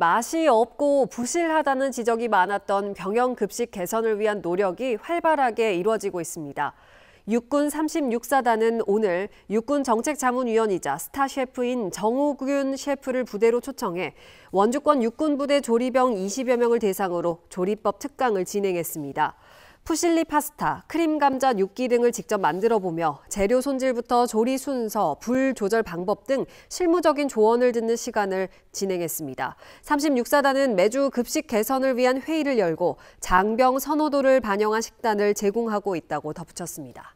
맛이 없고 부실하다는 지적이 많았던 병영급식 개선을 위한 노력이 활발하게 이루어지고 있습니다. 육군 36사단은 오늘 육군 정책자문위원이자 스타 셰프인 정호균 셰프를 부대로 초청해 원주권 육군 부대 조리병 20여 명을 대상으로 조리법 특강을 진행했습니다. 푸실리 파스타, 크림 감자 육기 등을 직접 만들어 보며 재료 손질부터 조리 순서, 불 조절 방법 등 실무적인 조언을 듣는 시간을 진행했습니다. 36사단은 매주 급식 개선을 위한 회의를 열고 장병 선호도를 반영한 식단을 제공하고 있다고 덧붙였습니다.